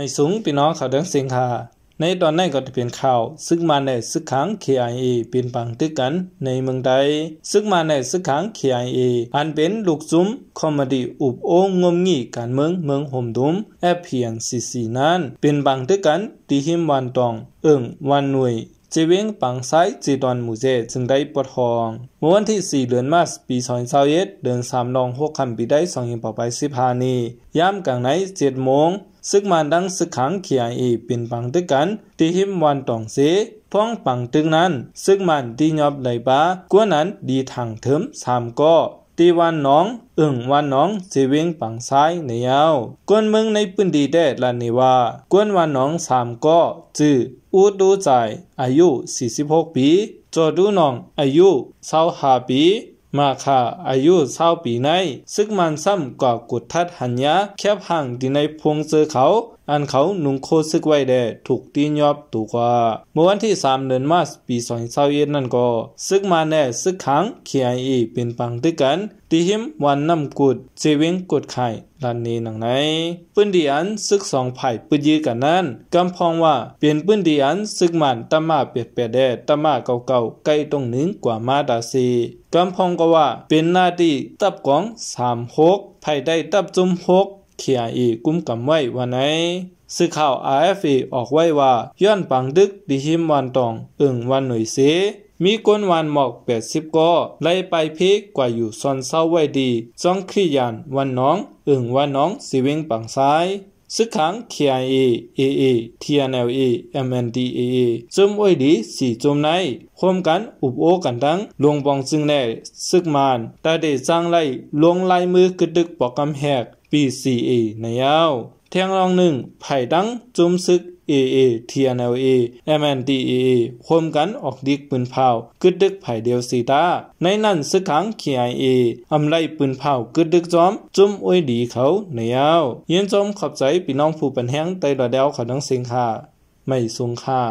ไม่สูงพี่น้องเขาดังสิงหาในตอนนั้นก็จะเป็นข่าวซึ่งมาในซึกขัง KIA เป็นปังตึกกันในเมืองไทยซึ่งมาในซึกขัง KIA อันเป็นลูกซุ้ม คอมดี้อุบโองงมงี้การเมืองเมืองห่มดุม แอเพียงซีซีนั้นเป็นบังตึกกันตีหิมวันตองเอิ่งวันหน่วยจีวิงปังไซจีดอนมูเจจึงได้ปวดทองเมื่อวันที่4เดือนมาสปี2021เดินสามนองหกคำปีได้สองยิงปอไปสิ1านี ยามกลางใน7โมงซึกมันดังสึกขังเขียอีเป็นปังตึกกันตีหิมวันตองเสพ้องปังตึกนั้น ซึกมันดียอบไหลบ้ากวนนั้นดีทางเถิมสามก่อตีวันน้อง อึ่งวันน้องสีวิ่งปังซ้ายในยาวกวนเมืองในพื้นดีแดดลันนิว่า กวนวันน้องสามก็จื้ออูดูใจอายุ 46 ปีจอดูน้อง อายุ25ปี มาค่ะอายุเศร้าปีใน ซึ่งมันซ้ำกว่ากดทัดหันยะแคบห่างดีในพงเจอเขาอันเขาหนุงโคซึกไว้แด่ถูกตีนยอบตูกว่าเมื่อวันที่ 3 เดือนมาสปี2021นั่นก็ซึกมาแน่ซึกขังเี k อีเป็นปังด้วยกัน ตีหิมวันนำกุดเจวิงกดไข่ลันนี้หนังไหนปืนดีอันซึกสองไผ่ปืนยื้อกันนั้นกำพองว่าเปลี่ยนปืนดีอันซึกมันตามาเปียดเปียดแดดตามาเก่าๆใกล้ตรงหนึ่งกว่ามาดาซีกำพองก็ว่า เป็นหน้าที่ตับกองสามหกไผ่ได้ตับจุ่มกียอีกุ้มกำไว้วันไหนสื่อข่าว RFA ออกไว้ว่าย้อนปังดึกดิหิมวันตองเอิงวันหน่วยเสมีก้นวันหมอก 80ก้อไล่ไปพิกกว่าอยู่ซอนเศร้าไว้ดี จ้องขี้ยานวันน้องเอิงวันน้องสิเวงปังซ้าย ซึกขังเคียเอ a a เอ n นเอลเอเอ็มเอ็ดีเอเอจมวยดีสี่จุมในคมกันอุบโอกันทั้งลวงบองซึงแน่ซึกมานตาเดจ้างไล่ลวงลายมือกระดึกปอกกำแหก PCA ในောထຽງလောငองหนึ่งไผ่ดัง จุဂျုึก AA TNLA MNDAA พมกันออกดิกปืนเผากึดดึกไผ่เดียวสีตาในนั้นสึกขัง KIA อำไลปืนเผากึดดึกจอม จุมอวยดีเขาในยาวเย็นจอมขอบใจ ปีน้องผู้เป็นแห้งไตระเดวเขาทั้งสิงค่าไม่สูงค่า